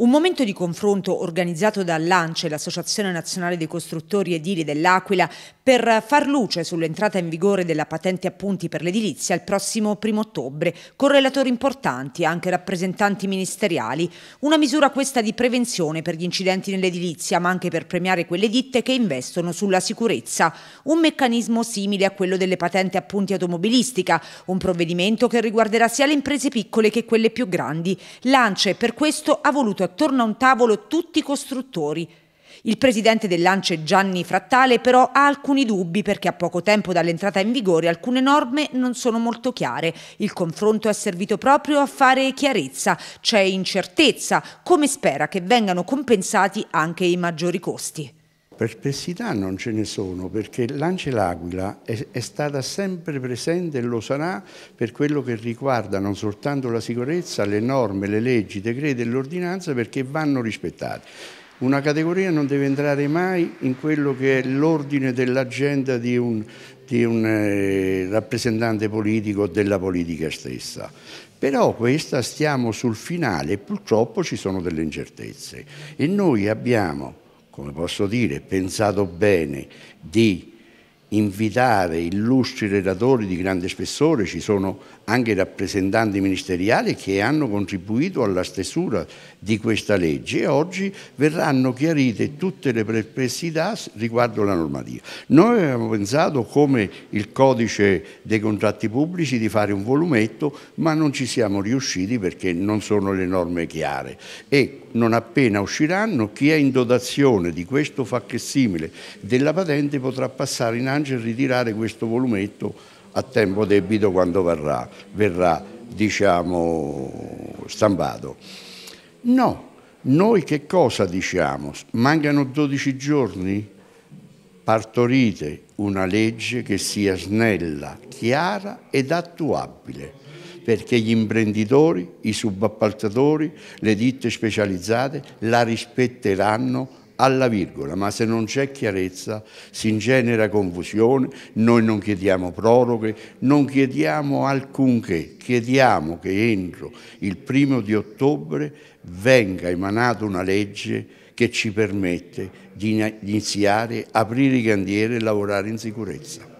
Un momento di confronto organizzato dall'ANCE, l'Associazione Nazionale dei Costruttori Edili dell'Aquila, per far luce sull'entrata in vigore della patente a punti per l'edilizia il prossimo 1 ottobre, con relatori importanti, anche rappresentanti ministeriali. Una misura questa di prevenzione per gli incidenti nell'edilizia, ma anche per premiare quelle ditte che investono sulla sicurezza. Un meccanismo simile a quello delle patenti a punti automobilistica, un provvedimento che riguarderà sia le imprese piccole che quelle più grandi. L'ANCE per questo ha voluto attorno a un tavolo tutti i costruttori. Il presidente dell'Ance Gianni Frattale però ha alcuni dubbi perché a poco tempo dall'entrata in vigore alcune norme non sono molto chiare. Il confronto è servito proprio a fare chiarezza, c'è incertezza, come spera che vengano compensati anche i maggiori costi. Perplessità non ce ne sono perché l'Ance L'Aquila è, è, stata sempre presente e lo sarà per quello che riguarda non soltanto la sicurezza, le norme, le leggi, i decreti e l'ordinanza perché vanno rispettati. Una categoria non deve entrare mai in quello che è l'ordine dell'agenda di un, di un eh, rappresentante politico o della politica stessa. Però questa stiamo sul finale e purtroppo ci sono delle incertezze e noi abbiamo come posso dire, pensato bene di invitare illustri relatori di grande spessore, ci sono anche rappresentanti ministeriali che hanno contribuito alla stesura di questa legge e oggi verranno chiarite tutte le perplessità riguardo la normativa. Noi avevamo pensato come il codice dei contratti pubblici di fare un volumetto ma non ci siamo riusciti perché non sono le norme chiare e non appena usciranno chi è in dotazione di questo facchessimile della patente potrà passare in bilancia e ritirare questo volumetto a tempo debito quando verrà, verrà diciamo, stampato. No, noi che cosa diciamo? Mancano 12 giorni? Partorite una legge che sia snella, chiara ed attuabile, perché gli imprenditori, i subappaltatori, le ditte specializzate la rispetteranno alla virgola, ma se non c'è chiarezza si ingenera confusione, noi non chiediamo proroghe, non chiediamo alcunché, chiediamo che entro il primo di ottobre venga emanata una legge che ci permette di iniziare, aprire i cantieri e lavorare in sicurezza.